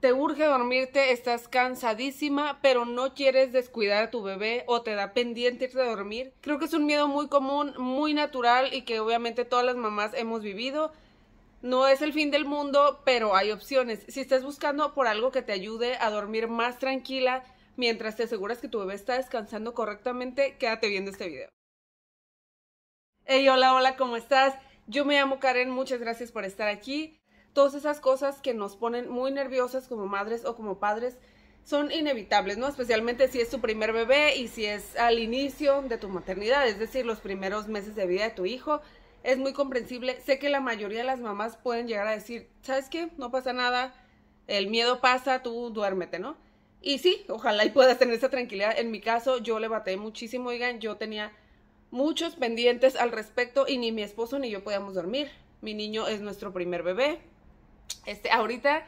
Te urge dormirte, estás cansadísima, pero no quieres descuidar a tu bebé o te da pendiente irte a dormir. Creo que es un miedo muy común, muy natural y que obviamente todas las mamás hemos vivido. No es el fin del mundo, pero hay opciones. Si estás buscando por algo que te ayude a dormir más tranquila, mientras te aseguras que tu bebé está descansando correctamente, quédate viendo este video. Hey, hola, hola, ¿cómo estás? Yo me llamo Karen, muchas gracias por estar aquí todas esas cosas que nos ponen muy nerviosas como madres o como padres son inevitables, ¿no? Especialmente si es tu primer bebé y si es al inicio de tu maternidad, es decir, los primeros meses de vida de tu hijo. Es muy comprensible. Sé que la mayoría de las mamás pueden llegar a decir, ¿sabes qué? No pasa nada, el miedo pasa, tú duérmete, ¿no? Y sí, ojalá y puedas tener esa tranquilidad. En mi caso, yo le bateé muchísimo, oigan, yo tenía muchos pendientes al respecto y ni mi esposo ni yo podíamos dormir. Mi niño es nuestro primer bebé, este, ahorita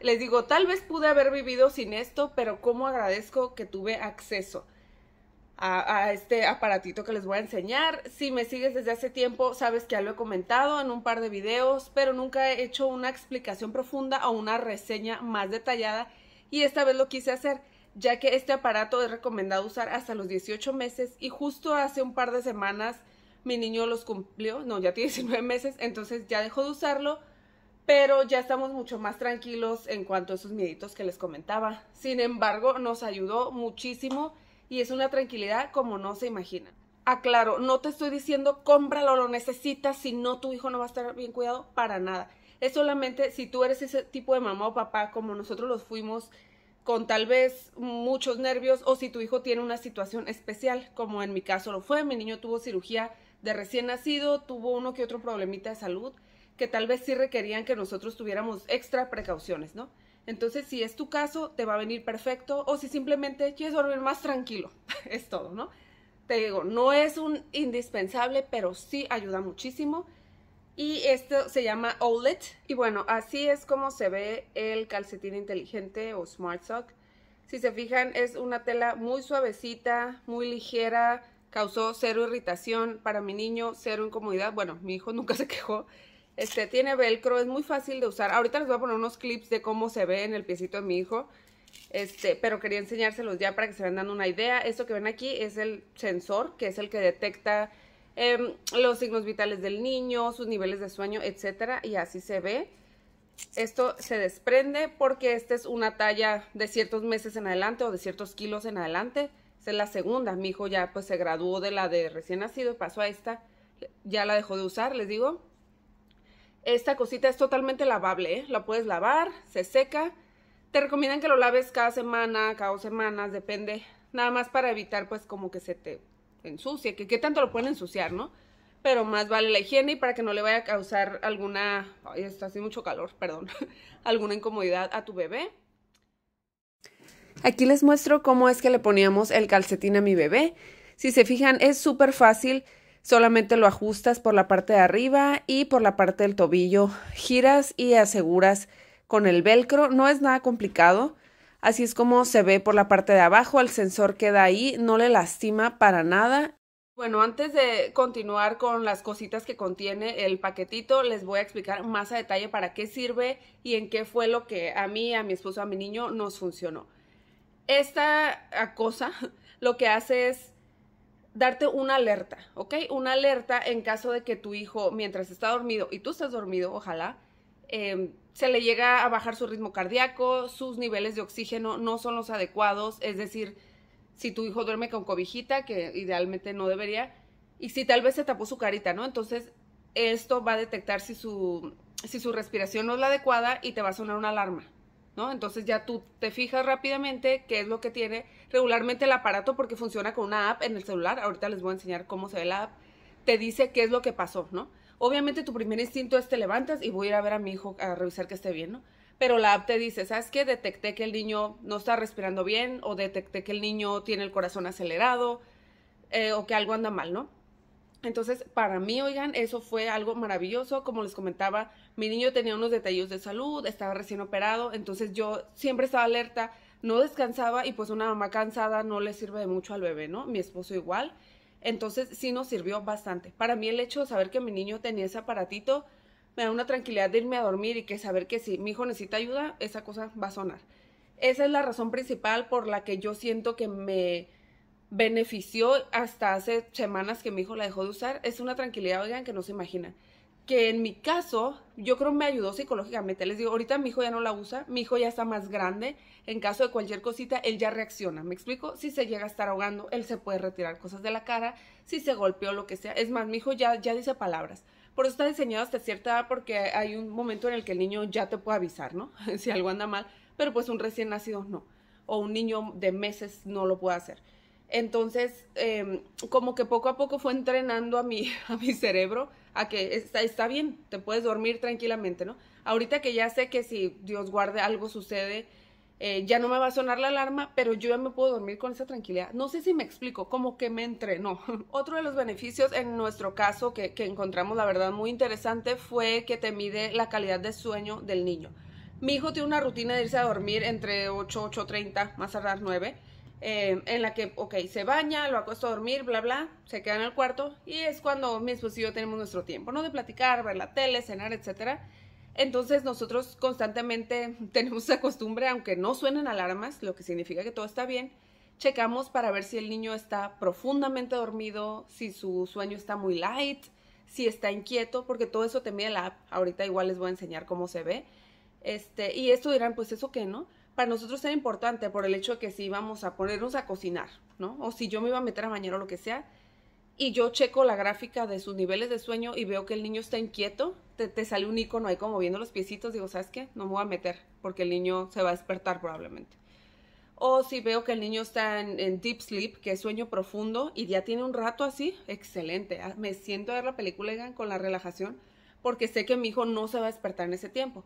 les digo, tal vez pude haber vivido sin esto, pero cómo agradezco que tuve acceso a, a, este aparatito que les voy a enseñar. Si me sigues desde hace tiempo, sabes que ya lo he comentado en un par de videos, pero nunca he hecho una explicación profunda o una reseña más detallada y esta vez lo quise hacer ya que este aparato es recomendado usar hasta los 18 meses y justo hace un par de semanas mi niño los cumplió, no, ya tiene 19 meses, entonces ya dejó de usarlo pero ya estamos mucho más tranquilos en cuanto a esos mieditos que les comentaba. Sin embargo, nos ayudó muchísimo y es una tranquilidad como no se imagina. Aclaro, no te estoy diciendo cómpralo, lo necesitas, si no tu hijo no va a estar bien cuidado para nada. Es solamente si tú eres ese tipo de mamá o papá como nosotros los fuimos con tal vez muchos nervios o si tu hijo tiene una situación especial, como en mi caso lo fue, mi niño tuvo cirugía de recién nacido, tuvo uno que otro problemita de salud que tal vez sí requerían que nosotros tuviéramos extra precauciones, ¿no? Entonces, si es tu caso, te va a venir perfecto o si simplemente quieres dormir más tranquilo, es todo, ¿no? Te digo, no es un indispensable, pero sí ayuda muchísimo. Y esto se llama OLED. Y bueno, así es como se ve el calcetín inteligente o Smart Si se fijan, es una tela muy suavecita, muy ligera, causó cero irritación para mi niño, cero incomodidad. Bueno, mi hijo nunca se quejó. Este, tiene velcro, es muy fácil de usar. Ahorita les voy a poner unos clips de cómo se ve en el piecito de mi hijo. Este, pero quería enseñárselos ya para que se vayan dando una idea. Esto que ven aquí es el sensor, que es el que detecta em, los signos vitales del niño, sus niveles de sueño, etc. y así se ve. Esto se desprende porque esta es una talla de ciertos meses en adelante o de ciertos kilos en adelante. Esta es la segunda. Mi hijo ya pues se graduó de la de recién nacido, pasó a esta. Ya la dejó de usar, les digo. Esta cosita es totalmente lavable, ¿eh? la puedes lavar, se seca. Te recomiendan que lo laves cada semana, cada dos semanas, depende. Nada más para evitar pues como que se te ensucie, que qué tanto lo pueden ensuciar, ¿no? Pero más vale la higiene y para que no le vaya a causar alguna, ay, está así mucho calor, perdón, alguna incomodidad a tu bebé. Aquí les muestro cómo es que le poníamos el calcetín a mi bebé. Si se fijan, es súper fácil. Solamente lo ajustas por la parte de arriba y por la parte del tobillo, giras y aseguras con el velcro, no es nada complicado. Así es como se ve por la parte de abajo, el sensor queda ahí, no le lastima para nada. Bueno, antes de continuar con las cositas que contiene el paquetito, les voy a explicar más a detalle para qué sirve y en qué fue lo que a mí, a mi esposo, a mi niño nos funcionó. Esta cosa lo que hace es darte una alerta, ¿ok? Una alerta en caso de que tu hijo, mientras está dormido y tú estás dormido, ojalá, em, se le llega a bajar su ritmo cardíaco, sus niveles de oxígeno no son los adecuados, es decir, si tu hijo duerme con cobijita, que idealmente no debería, y si tal vez se tapó su carita, ¿no? Entonces, esto va a detectar si su, si su respiración no es la adecuada y te va a sonar una alarma, entonces ya tú te fijas rápidamente qué es lo que tiene regularmente el aparato porque funciona con una app en el celular. Ahorita les voy a enseñar cómo se ve la app. Te dice qué es lo que pasó, ¿no? Obviamente tu primer instinto es te levantas y voy a ir a ver a mi hijo a revisar que esté bien, ¿no? Pero la app te dice, ¿sabes qué? Detecté que el niño no está respirando bien o detecté que el niño tiene el corazón acelerado eh, o que algo anda mal, ¿no? Entonces, para mí, oigan, eso fue algo maravilloso. Como les comentaba, mi niño tenía unos detalles de salud, estaba recién operado, entonces yo siempre estaba alerta, no descansaba y pues una mamá cansada no le sirve de mucho al bebé, ¿no? Mi esposo igual. Entonces sí nos sirvió bastante. Para mí el hecho de saber que mi niño tenía ese aparatito me da una tranquilidad de irme a dormir y que saber que si mi hijo necesita ayuda, esa cosa va a sonar. Esa es la razón principal por la que yo siento que me benefició hasta hace semanas que mi hijo la dejó de usar. Es una tranquilidad, oigan, que no se imaginan que en mi caso, yo creo me ayudó psicológicamente. Les digo, ahorita mi hijo ya no la usa, mi hijo ya está más grande, en caso de cualquier cosita, él ya reacciona, ¿me explico? Si se llega a estar ahogando, él se puede retirar cosas de la cara, si se golpeó, lo que sea. Es más, mi hijo ya, ya dice palabras. Por eso está diseñado hasta cierta edad, porque hay un momento en el que el niño ya te puede avisar, ¿no? si algo anda mal, pero pues un recién nacido no, o un niño de meses no lo puede hacer. Entonces, em, como que poco a poco fue entrenando a mi, a mi cerebro a que está, está bien, te puedes dormir tranquilamente, ¿no? Ahorita que ya sé que si Dios guarde algo sucede, eh, ya no me va a sonar la alarma, pero yo ya me puedo dormir con esa tranquilidad. No sé si me explico, como que me entrenó. Otro de los beneficios en nuestro caso que, que encontramos, la verdad, muy interesante fue que te mide la calidad de sueño del niño. Mi hijo tiene una rutina de irse a dormir entre 8, 8.30, más las 9 eh, en la que, ok, se baña, lo acuesto a dormir, bla, bla, se queda en el cuarto y es cuando mi esposo y yo tenemos nuestro tiempo, ¿no? De platicar, ver la tele, cenar, etc. Entonces nosotros constantemente tenemos esa costumbre, aunque no suenen alarmas, lo que significa que todo está bien, checamos para ver si el niño está profundamente dormido, si su sueño está muy light, si está inquieto, porque todo eso te mide la app. Ahorita igual les voy a enseñar cómo se ve. Este, y esto dirán, pues eso que ¿no? para nosotros era importante por el hecho de que si íbamos a ponernos a cocinar, ¿no? O si yo me iba a meter a bañar o lo que sea, y yo checo la gráfica de sus niveles de sueño y veo que el niño está inquieto, te, sale un icono ahí como viendo los piecitos, digo, ¿sabes qué? No me voy a meter porque el niño se va a despertar probablemente. O si veo que el niño está en, en, deep sleep, que es sueño profundo, y ya tiene un rato así, excelente. Ah, me siento a ver la película con la relajación porque sé que mi hijo no se va a despertar en ese tiempo.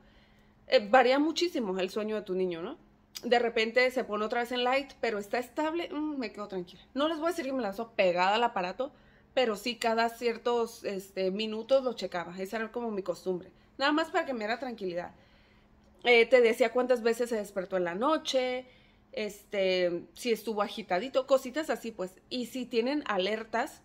Eh, varía muchísimo el sueño de tu niño, ¿no? De repente se pone otra vez en light, pero está estable, mm, me quedo tranquila. No les voy a decir que me la pegada al aparato, pero sí cada ciertos este, minutos lo checaba. Esa era como mi costumbre. Nada más para que me diera tranquilidad. Eh, te decía cuántas veces se despertó en la noche, este, si estuvo agitadito, cositas así, pues. Y si tienen alertas,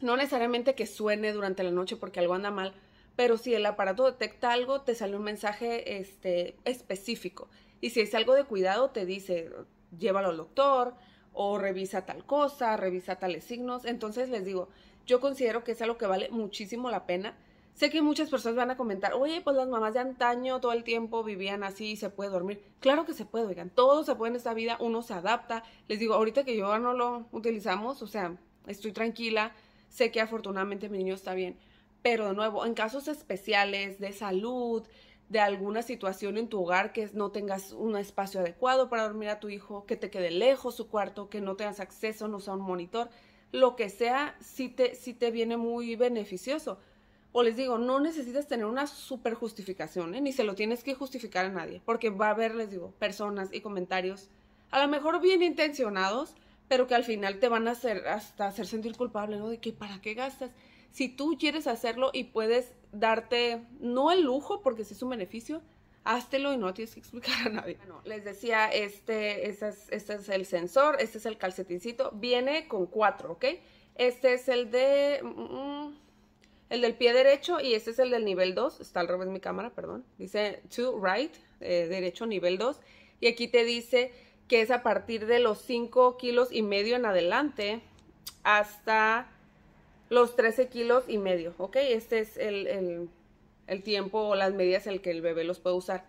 no necesariamente que suene durante la noche porque algo anda mal, pero si el aparato detecta algo, te sale un mensaje este, específico. Y si es algo de cuidado, te dice, llévalo al doctor o revisa tal cosa, revisa tales signos. Entonces les digo, yo considero que es algo que vale muchísimo la pena. Sé que muchas personas van a comentar, oye, pues las mamás de antaño todo el tiempo vivían así y se puede dormir. Claro que se puede, oigan, todo se pueden en esta vida, uno se adapta. Les digo, ahorita que yo no lo utilizamos, o sea, estoy tranquila, sé que afortunadamente mi niño está bien. Pero de nuevo, en casos especiales de salud, de alguna situación en tu hogar que no tengas un espacio adecuado para dormir a tu hijo, que te quede lejos su cuarto, que no tengas acceso, no sea un monitor, lo que sea, sí te, te viene muy beneficioso. O les digo, no necesitas tener una super justificación, ¿eh? ni se lo tienes que justificar a nadie, porque va a haber, les digo, personas y comentarios, a lo mejor bien intencionados, pero que al final te van a hacer hasta hacer sentir culpable, ¿no? De que para qué gastas si tú quieres hacerlo y puedes darte, no el lujo, porque si es un beneficio, háztelo y no tienes que explicar a nadie. Bueno, les decía, este, este, es, el sensor, este es el calcetincito, viene con cuatro, ¿ok? Este es el de... Mm, mm, el del pie derecho y este es el del nivel 2, está al revés mi cámara, perdón, dice to right, eh, derecho nivel 2, y aquí te dice que es a partir de los 5 kilos y medio en adelante hasta los 13 kilos y medio, ¿ok? Este es el, el, tiempo o las medidas en el que el bebé los puede usar.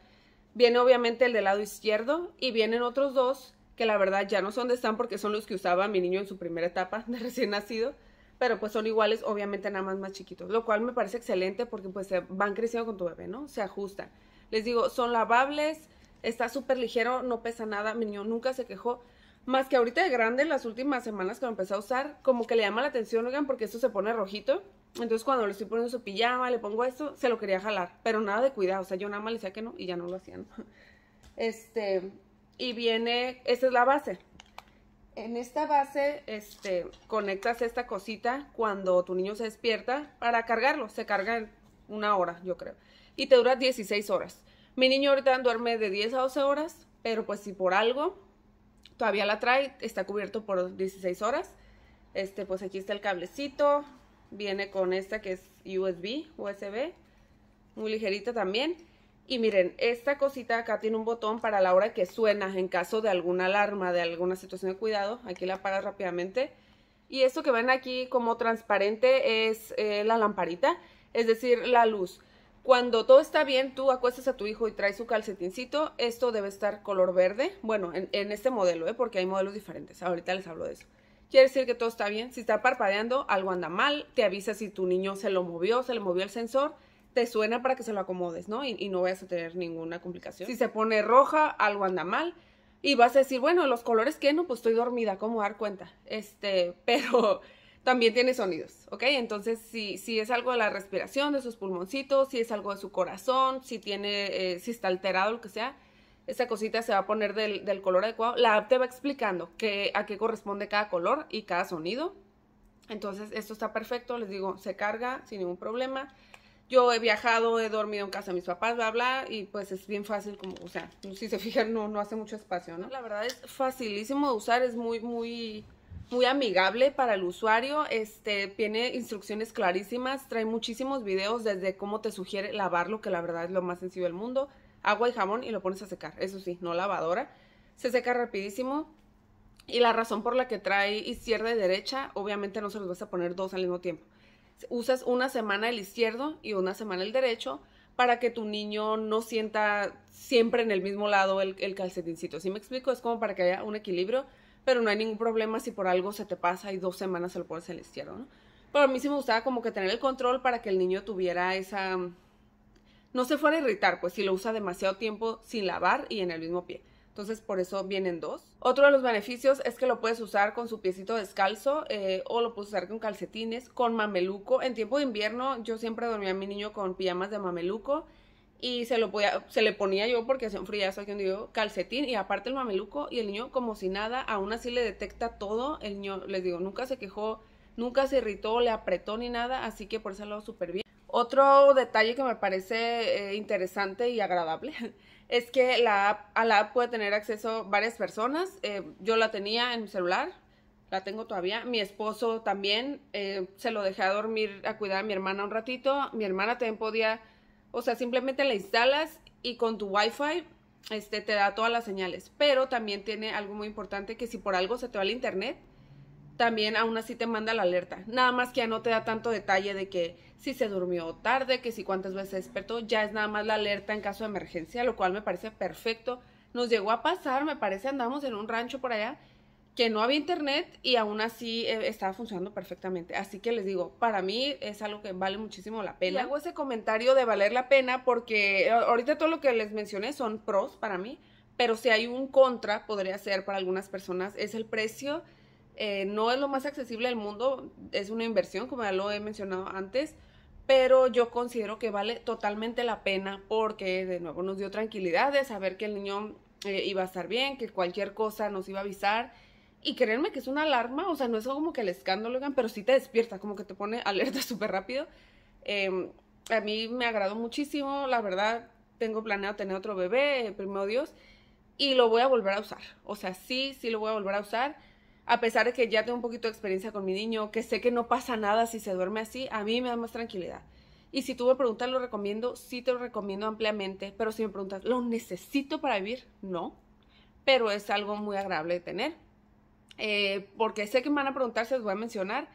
Viene obviamente el del lado izquierdo y vienen otros dos que la verdad ya no son de están porque son los que usaba mi niño en su primera etapa de recién nacido, pero pues son iguales, obviamente nada más más chiquitos, lo cual me parece excelente porque pues se van creciendo con tu bebé, ¿no? Se ajustan. Les digo, son lavables, está súper ligero, no pesa nada, mi niño nunca se quejó, más que ahorita de grande, las últimas semanas que lo empecé a usar, como que le llama la atención, oigan, porque esto se pone rojito. Entonces cuando le estoy poniendo su pijama, le pongo esto, se lo quería jalar. Pero nada de cuidado, o sea, yo nada más le decía que no y ya no lo hacían. Este, y viene, esta es la base. En esta base, este, conectas esta cosita cuando tu niño se despierta para cargarlo. Se carga en una hora, yo creo. Y te dura 16 horas. Mi niño ahorita duerme de 10 a 12 horas, pero pues si por algo Todavía la trae, está cubierto por 16 horas. Este, pues aquí está el cablecito. Viene con esta que es USB, USB. Muy ligerita también. Y miren, esta cosita acá tiene un botón para la hora que suena en caso de alguna alarma, de alguna situación de cuidado. Aquí la apagas rápidamente. Y esto que ven aquí como transparente es eh, la lamparita, es decir, la luz. Cuando todo está bien, tú acuestas a tu hijo y traes su calcetincito, esto debe estar color verde, bueno, en, este modelo, ¿eh? porque hay modelos diferentes, ahorita les hablo de eso. Quiere decir que todo está bien, si está parpadeando, algo anda mal, te avisa si tu niño se lo movió, se le movió el sensor, te suena para que se lo acomodes, ¿no? Y, y no vayas a tener ninguna complicación. Si se pone roja, algo anda mal, y vas a decir, bueno, los colores que no, pues estoy dormida, ¿cómo dar cuenta? Este, pero también tiene sonidos, ¿ok? Entonces, si, si es algo de la respiración, de sus pulmoncitos, si es algo de su corazón, si tiene, eh, si está alterado, lo que sea, esa cosita se va a poner del, color adecuado. La app te va explicando a qué corresponde cada color y cada sonido. Entonces, esto está perfecto, les digo, se carga sin ningún problema. Yo he viajado, he dormido en casa de mis papás, bla, bla, y pues es bien fácil, como, o sea, si se fijan, no, no hace mucho espacio, ¿no? La verdad es facilísimo de usar, es muy, muy muy amigable para el usuario, este, tiene instrucciones clarísimas, trae muchísimos videos desde cómo te sugiere lavarlo, que la verdad es lo más sencillo del mundo, agua y jamón y lo pones a secar, eso sí, no lavadora, se seca rapidísimo y la razón por la que trae izquierda y derecha, obviamente no se los vas a poner dos al mismo tiempo, usas una semana el izquierdo y una semana el derecho, para que tu niño no sienta siempre en el mismo lado el, el calcetincito. ¿Sí me explico? Es como para que haya un equilibrio pero no hay ningún problema si por algo se te pasa y dos semanas se lo pones en el ¿no? Pero a mí sí me gustaba como que tener el control para que el niño tuviera esa... No se fuera a irritar, pues si lo usa demasiado tiempo sin lavar y en el mismo pie. Entonces por eso vienen dos. Otro de los beneficios es que lo puedes usar con su piecito descalzo eh, o lo puedes usar con calcetines, con mameluco. En tiempo de invierno yo siempre dormía a mi niño con pijamas de mameluco y se lo podía, se le ponía yo porque hacía un frillazo aquí un yo, calcetín y aparte el mameluco y el niño como si nada, aún así le detecta todo, el niño, les digo, nunca se quejó, nunca se irritó, le apretó ni nada, así que por eso lo súper bien. Otro detalle que me parece eh, interesante y agradable es que la app, a la app puede tener acceso varias personas. Eh, yo la tenía en mi celular, la tengo todavía. Mi esposo también eh, se lo dejé a dormir, a cuidar a mi hermana un ratito. Mi hermana también podía o sea, simplemente la instalas y con tu Wi-Fi este, te da todas las señales. Pero también tiene algo muy importante que si por algo se te va el internet, también aún así te manda la alerta. Nada más que ya no te da tanto detalle de que si se durmió tarde, que si cuántas veces despertó, ya es nada más la alerta en caso de emergencia, lo cual me parece perfecto. Nos llegó a pasar, me parece, andamos en un rancho por allá que no había internet y aún así eh, estaba funcionando perfectamente. Así que les digo, para mí es algo que vale muchísimo la pena. Y hago ese comentario de valer la pena porque eh, ahorita todo lo que les mencioné son pros para mí, pero si hay un contra, podría ser para algunas personas, es el precio. Eh, no es lo más accesible del mundo, es una inversión, como ya lo he mencionado antes, pero yo considero que vale totalmente la pena porque de nuevo nos dio tranquilidad de saber que el niño iba a estar bien, que cualquier cosa nos iba a avisar y créanme que es una alarma, o sea, no es como que el escándalo, pero sí te despierta, como que te pone alerta súper rápido. Em, a mí me agradó muchísimo, la verdad, tengo planeado tener otro bebé, eh, primero Dios, y lo voy a volver a usar. O sea, sí, sí lo voy a volver a usar. A pesar de que ya tengo un poquito de experiencia con mi niño, que sé que no pasa nada si se duerme así, a mí me da más tranquilidad. Y si tú me preguntas, lo recomiendo, sí te lo recomiendo ampliamente, pero si me preguntas, ¿lo necesito para vivir? No, pero es algo muy agradable de tener. Eh, porque sé que me van a preguntar, se los voy a mencionar.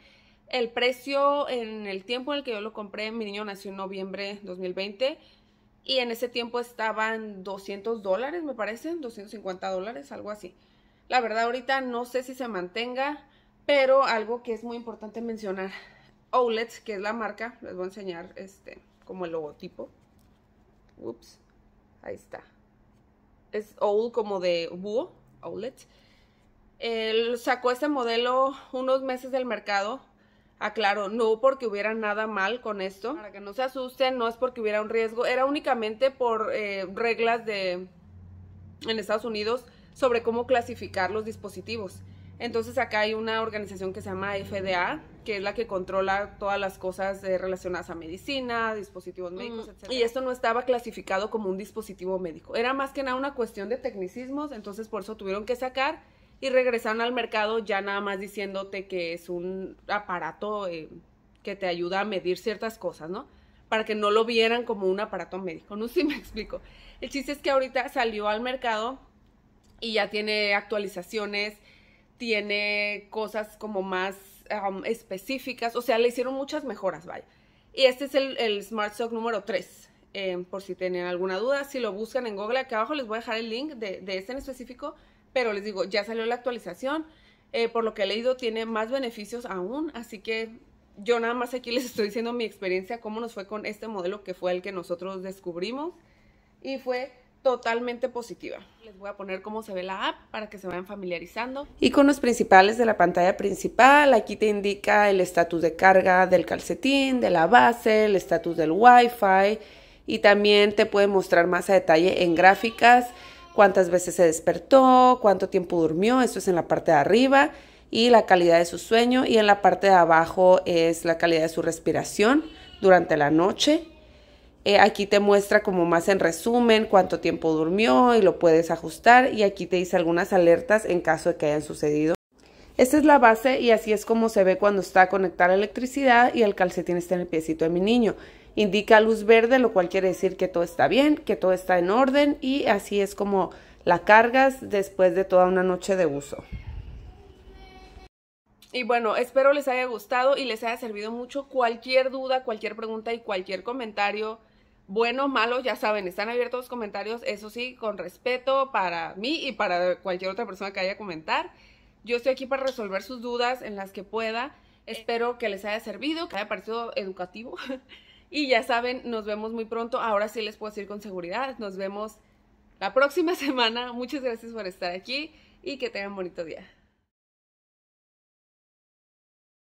El precio en el tiempo en el que yo lo compré, mi niño nació en noviembre 2020 y en ese tiempo estaban 200 dólares, me parece, 250 dólares, algo así. La verdad ahorita no sé si se mantenga, pero algo que es muy importante mencionar, Outlets, que es la marca, les voy a enseñar este, como el logotipo. Ups, ahí está. Es Owl como de búho, Outlets. Él sacó este modelo unos meses del mercado. Aclaro, no porque hubiera nada mal con esto. Para que no se asusten, no es porque hubiera un riesgo. Era únicamente por eh, reglas de en Estados Unidos sobre cómo clasificar los dispositivos. Entonces acá hay una organización que se llama FDA, que es la que controla todas las cosas relacionadas a medicina, dispositivos mm, médicos, etc. Y esto no estaba clasificado como un dispositivo médico. Era más que nada una cuestión de tecnicismos, entonces por eso tuvieron que sacar y regresaron al mercado ya nada más diciéndote que es un aparato eh, que te ayuda a medir ciertas cosas, ¿no? Para que no lo vieran como un aparato médico, no sé si me explico. El chiste es que ahorita salió al mercado y ya tiene actualizaciones, tiene cosas como más um, específicas, o sea, le hicieron muchas mejoras, vaya. Y este es el, el Smart Sock número 3. Eh, por si tienen alguna duda, si lo buscan en Google, acá abajo les voy a dejar el link de, de este en específico pero les digo, ya salió la actualización. Eh, por lo que he leído, tiene más beneficios aún. Así que yo nada más aquí les estoy diciendo mi experiencia, cómo nos fue con este modelo que fue el que nosotros descubrimos. Y fue totalmente positiva. Les voy a poner cómo se ve la app para que se vayan familiarizando. y con los principales de la pantalla principal, aquí te indica el estatus de carga del calcetín, de la base, el estatus del Wi-Fi y también te puede mostrar más a detalle en gráficas cuántas veces se despertó, cuánto tiempo durmió, esto es en la parte de arriba, y la calidad de su sueño, y en la parte de abajo es la calidad de su respiración durante la noche. Eh, aquí te muestra como más en resumen cuánto tiempo durmió y lo puedes ajustar y aquí te dice algunas alertas en caso de que hayan sucedido. Esta es la base y así es como se ve cuando está conectada la electricidad y el calcetín está en el piecito de mi niño indica luz verde, lo cual quiere decir que todo está bien, que todo está en orden y así es como la cargas después de toda una noche de uso. Y bueno, espero les haya gustado y les haya servido mucho. Cualquier duda, cualquier pregunta y cualquier comentario, bueno o malo, ya saben, están abiertos los comentarios, eso sí, con respeto para mí y para cualquier otra persona que haya comentar. Yo estoy aquí para resolver sus dudas en las que pueda. Espero que les haya servido, que haya parecido educativo. Y ya saben, nos vemos muy pronto. Ahora sí les puedo decir con seguridad, nos vemos la próxima semana. Muchas gracias por estar aquí y que tengan un bonito día.